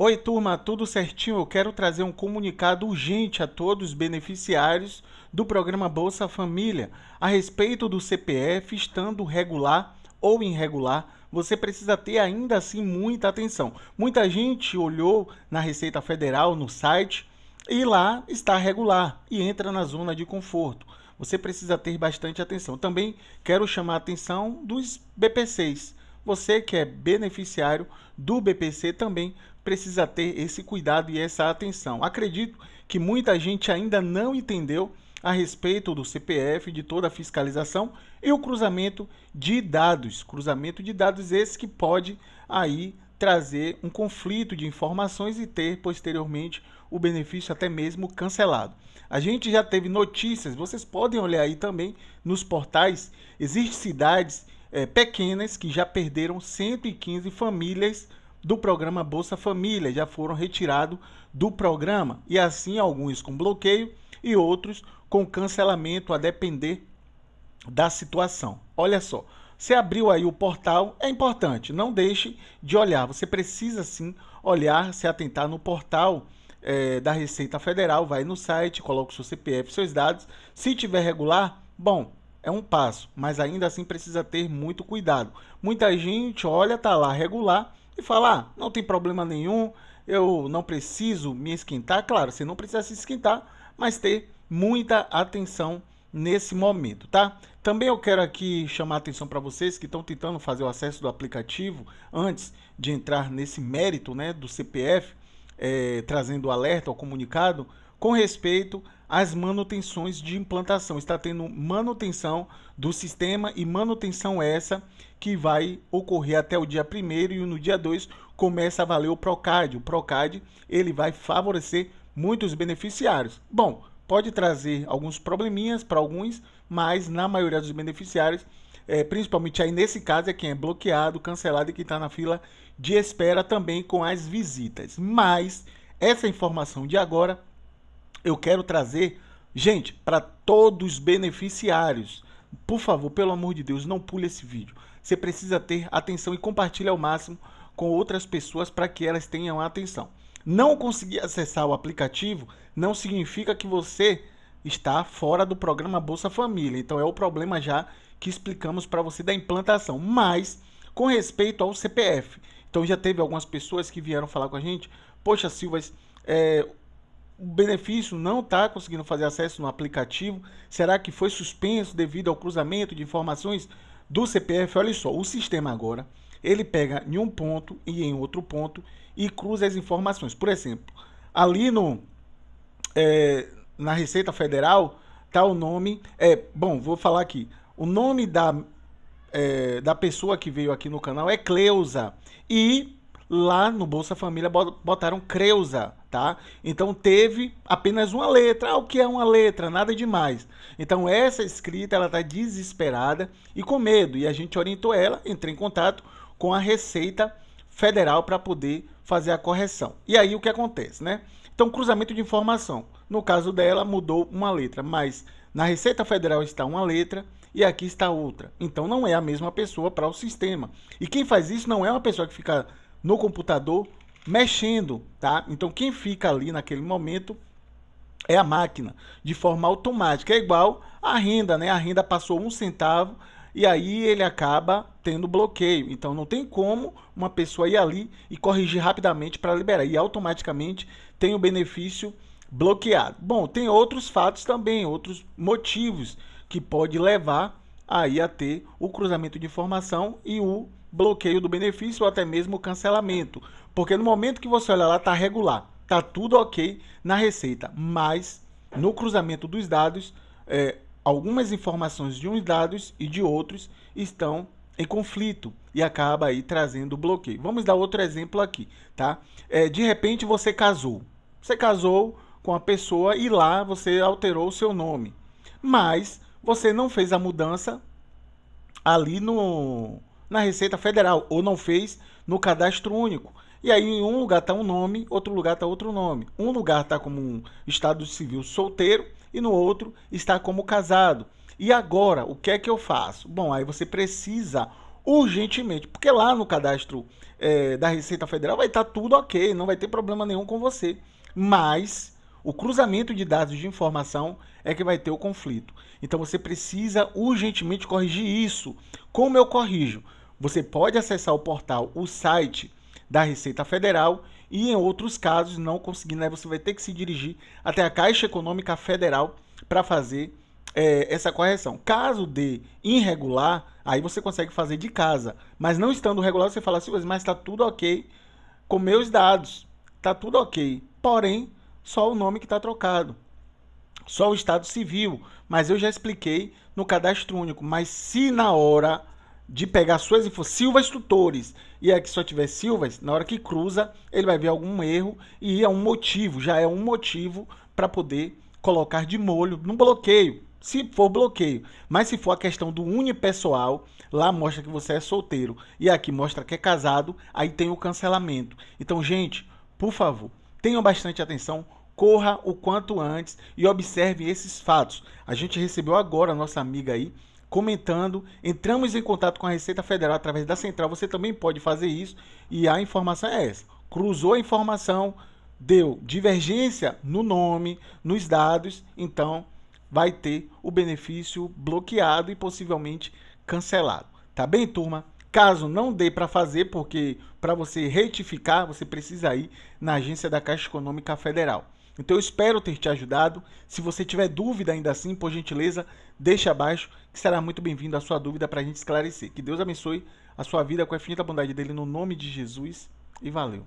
Oi, turma, tudo certinho? Eu quero trazer um comunicado urgente a todos os beneficiários do programa Bolsa Família a respeito do CPF estando regular ou irregular. Você precisa ter ainda assim muita atenção. Muita gente olhou na Receita Federal, no site, e lá está regular e entra na zona de conforto. Você precisa ter bastante atenção. Também quero chamar a atenção dos BP6 você que é beneficiário do BPC também precisa ter esse cuidado e essa atenção. Acredito que muita gente ainda não entendeu a respeito do CPF, de toda a fiscalização e o cruzamento de dados. Cruzamento de dados esse que pode aí trazer um conflito de informações e ter posteriormente o benefício até mesmo cancelado. A gente já teve notícias, vocês podem olhar aí também nos portais, existem cidades é, pequenas que já perderam 115 famílias do programa Bolsa Família, já foram retirados do programa, e assim alguns com bloqueio e outros com cancelamento, a depender da situação. Olha só, você abriu aí o portal, é importante, não deixe de olhar, você precisa sim olhar, se atentar no portal. É, da Receita Federal, vai no site, coloca o seu CPF, seus dados. Se tiver regular, bom, é um passo, mas ainda assim precisa ter muito cuidado. Muita gente olha, tá lá regular e fala: ah, não tem problema nenhum, eu não preciso me esquentar. Claro, você não precisa se esquentar, mas ter muita atenção nesse momento, tá? Também eu quero aqui chamar a atenção para vocês que estão tentando fazer o acesso do aplicativo antes de entrar nesse mérito, né, do CPF, é, eh, trazendo alerta ao comunicado com respeito as manutenções de implantação. Está tendo manutenção do sistema e manutenção essa que vai ocorrer até o dia 1 e no dia 2 começa a valer o Procad. O Procad ele vai favorecer muitos beneficiários. Bom, pode trazer alguns probleminhas para alguns, mas na maioria dos beneficiários, é, principalmente aí nesse caso, é quem é bloqueado, cancelado e que está na fila de espera também com as visitas. Mas essa informação de agora eu quero trazer, gente, para todos os beneficiários. Por favor, pelo amor de Deus, não pule esse vídeo. Você precisa ter atenção e compartilhe ao máximo com outras pessoas para que elas tenham atenção. Não conseguir acessar o aplicativo não significa que você está fora do programa Bolsa Família. Então é o problema já que explicamos para você da implantação. Mas com respeito ao CPF. Então já teve algumas pessoas que vieram falar com a gente, poxa Silvas, é, o benefício não está conseguindo fazer acesso no aplicativo? Será que foi suspenso devido ao cruzamento de informações do CPF? Olha só, o sistema agora, ele pega em um ponto e em outro ponto e cruza as informações. Por exemplo, ali no, é, na Receita Federal tá o nome, é, bom, vou falar aqui, o nome da, é, da pessoa que veio aqui no canal é Cleusa e lá no Bolsa Família botaram Creuza, tá? Então teve apenas uma letra. Ah, o que é uma letra? Nada demais. Então essa escrita, ela tá desesperada e com medo. E a gente orientou ela, entrou em contato com a Receita Federal para poder fazer a correção. E aí o que acontece, né? Então cruzamento de informação. No caso dela mudou uma letra, mas na Receita Federal está uma letra e aqui está outra. Então não é a mesma pessoa para o sistema. E quem faz isso não é uma pessoa que fica no computador mexendo, tá? Então quem fica ali naquele momento é a máquina, de forma automática. É igual a renda, né? A renda passou um centavo e aí ele acaba tendo bloqueio. Então não tem como uma pessoa ir ali e corrigir rapidamente para liberar. E automaticamente tem o benefício bloqueado. Bom, tem outros fatos também, outros motivos que pode levar aí a ter o cruzamento de informação e o bloqueio do benefício ou até mesmo cancelamento. Porque no momento que você olha lá, está regular, está tudo ok na receita, mas no cruzamento dos dados, é, algumas informações de uns dados e de outros estão em conflito e acaba aí trazendo bloqueio. Vamos dar outro exemplo aqui, tá? É, de repente você casou, você casou com a pessoa e lá você alterou o seu nome, mas você não fez a mudança ali no na Receita Federal ou não fez no cadastro único. E aí em um lugar está um nome, outro lugar está outro nome. Um lugar está como um estado civil solteiro e no outro está como casado. E agora, o que é que eu faço? Bom, aí você precisa urgentemente, porque lá no cadastro é, da Receita Federal vai estar tá tudo ok, não vai ter problema nenhum com você. Mas o cruzamento de dados de informação é que vai ter o conflito. Então você precisa urgentemente corrigir isso. Como eu corrijo? Você pode acessar o portal, o site da Receita Federal e em outros casos, não conseguindo, aí você vai ter que se dirigir até a Caixa Econômica Federal para fazer é, essa correção. Caso de irregular, aí você consegue fazer de casa. Mas não estando regular, você fala assim, mas está tudo ok com meus dados. Está tudo ok. Porém, só o nome que está trocado, só o Estado Civil. Mas eu já expliquei no cadastro único. Mas se na hora de pegar suas e for Silvas Tutores, e aqui só tiver Silvas, na hora que cruza, ele vai ver algum erro e é um motivo, já é um motivo para poder colocar de molho no bloqueio, se for bloqueio. Mas se for a questão do unipessoal, lá mostra que você é solteiro e aqui mostra que é casado, aí tem o cancelamento. Então, gente, por favor, tenham bastante atenção corra o quanto antes e observe esses fatos. A gente recebeu agora a nossa amiga aí comentando, entramos em contato com a Receita Federal através da central, você também pode fazer isso e a informação é essa. Cruzou a informação, deu divergência no nome, nos dados, então vai ter o benefício bloqueado e possivelmente cancelado. Tá bem, turma? Caso não dê para fazer, porque para você retificar, você precisa ir na agência da Caixa Econômica Federal. Então eu espero ter te ajudado. Se você tiver dúvida ainda assim, por gentileza, deixe abaixo, que será muito bem-vindo a sua dúvida para a gente esclarecer. Que Deus abençoe a sua vida com a infinita bondade dele no nome de Jesus e valeu.